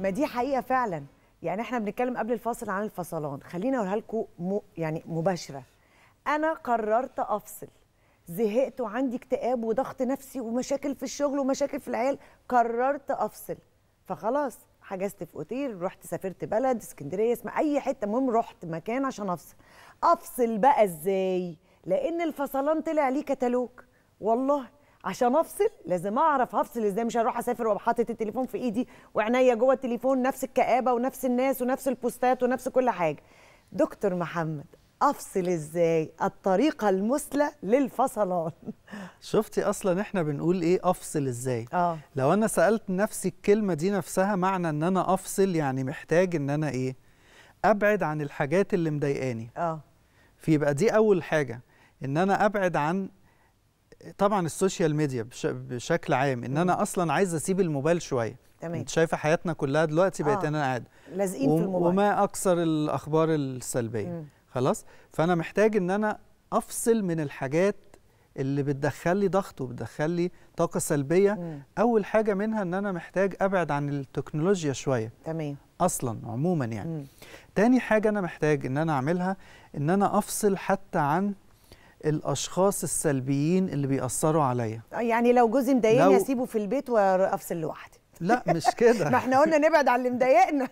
ما دي حقيقه فعلا يعني احنا بنتكلم قبل الفاصل عن الفصلان خليني اقولها لكم يعني مباشره انا قررت افصل زهقت وعندي اكتئاب وضغط نفسي ومشاكل في الشغل ومشاكل في العيال قررت افصل فخلاص حجزت في اوتيل رحت سافرت بلد اسكندريه اسم اي حته المهم رحت مكان عشان افصل افصل بقى ازاي لان الفصلان طلع ليه كتالوج والله عشان افصل لازم اعرف هفصل ازاي مش هروح اسافر وابقى حاطط التليفون في ايدي وعينيا جوه التليفون نفس الكآبه ونفس الناس ونفس البوستات ونفس كل حاجه دكتور محمد افصل ازاي الطريقه المثلى للفصلان شفتي اصلا احنا بنقول ايه افصل ازاي آه. لو انا سالت نفسي الكلمه دي نفسها معنى ان انا افصل يعني محتاج ان انا ايه ابعد عن الحاجات اللي مضايقاني اه فيبقى دي اول حاجه ان انا ابعد عن طبعا السوشيال ميديا بش... بشكل عام ان انا اصلا عايز اسيب الموبايل شويه تمام انت شايفه حياتنا كلها دلوقتي بقت آه. انا قاعد لازقين في الموبايل وما اكثر الاخبار السلبيه مم. خلاص فانا محتاج ان انا افصل من الحاجات اللي بتدخل لي ضغط وبتدخل لي طاقه سلبيه مم. اول حاجه منها ان انا محتاج ابعد عن التكنولوجيا شويه تمام اصلا عموما يعني مم. تاني حاجه انا محتاج ان انا اعملها ان انا افصل حتى عن الاشخاص السلبيين اللي بيأثروا عليا يعني لو جوزي مضايقني لو... اسيبه في البيت وافصل لوحدي لا مش كده ما احنا قلنا نبعد عن اللي مضايقنا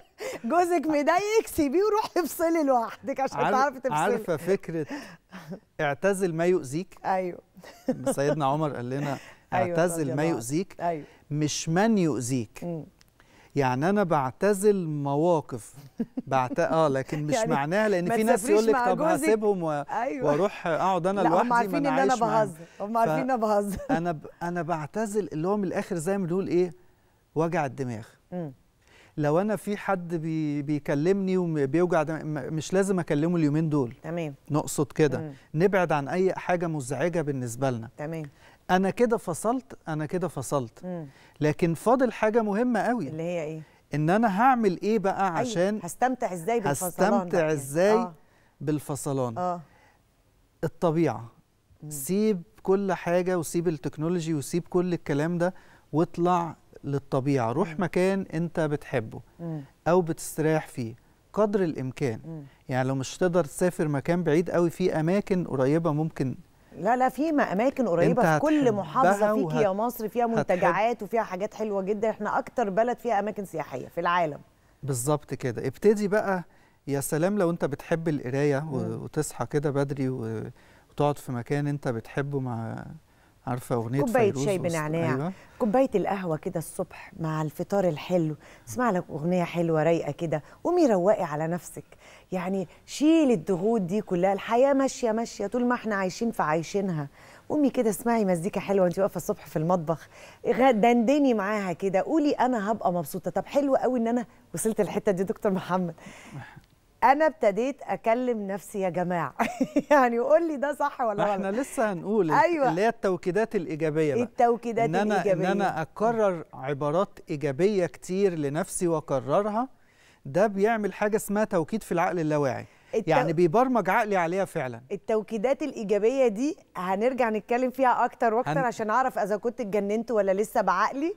جوزك مضايقك سيبيه وروحي افصلي لوحدك عشان عارف... تعرفي تفصلي عارفه فكره اعتزل ما يؤذيك ايوه سيدنا عمر قال لنا أيوه، اعتزل ما يؤذيك أيوه. مش من يؤذيك يعني انا بعتزل مواقف بعت اه لكن مش يعني معناها لان في ناس يقول لك طب هسيبهم و... أيوة. واروح اقعد انا لوحدي هم عارفين ان انا بهزر هم عارفين ان انا بهزر انا ب... انا بعتزل اللي هو من الاخر زي ما بنقول ايه وجع الدماغ لو انا في حد بي بيكلمني وبيوجع مش لازم اكلمه اليومين دول تمام نقصد كده نبعد عن اي حاجه مزعجه بالنسبه لنا تمام انا كده فصلت انا كده فصلت مم. لكن فاضل حاجه مهمه قوي اللي هي ايه ان انا هعمل ايه بقى أيوة، عشان هستمتع ازاي بالفصلان هستمتع يعني؟ آه. ازاي آه. بالفصلان آه. الطبيعه مم. سيب كل حاجه وسيب التكنولوجي وسيب كل الكلام ده واطلع للطبيعه روح مم. مكان انت بتحبه مم. او بتستريح فيه قدر الامكان مم. يعني لو مش تقدر تسافر مكان بعيد قوي في اماكن قريبه ممكن لا لا في اماكن قريبه في كل محافظه فيك يا مصر فيها منتجعات هتحب... وفيها حاجات حلوه جدا احنا اكتر بلد فيها اماكن سياحيه في العالم بالظبط كده ابتدي بقى يا سلام لو انت بتحب القرايه وتصحى كده بدري وتقعد في مكان انت بتحبه مع عارفه اغنيه كوبايه شاي بنعناع أيوة. كوبايه القهوه كده الصبح مع الفطار الحلو اسمع لك اغنيه حلوه رايقه كده قومي روقي على نفسك يعني شيل الضغوط دي كلها الحياه ماشيه ماشيه طول ما احنا عايشين فعايشينها قومي كده اسمعي مزيكا حلوه وانت واقفه الصبح في المطبخ دندني معاها كده قولي انا هبقى مبسوطه طب حلو قوي ان انا وصلت الحته دي دكتور محمد انا ابتديت اكلم نفسي يا جماعه يعني قول لي ده صح ولا غلط احنا لسه هنقول أيوة. اللي هي التوكيدات الايجابيه بقى. التوكيدات إن أنا الايجابيه ان انا اكرر عبارات ايجابيه كتير لنفسي واكررها ده بيعمل حاجه اسمها توكيد في العقل اللاواعي التو... يعني بيبرمج عقلي عليها فعلا التوكيدات الايجابيه دي هنرجع نتكلم فيها اكتر واكتر هن... عشان اعرف اذا كنت اتجننت ولا لسه بعقلي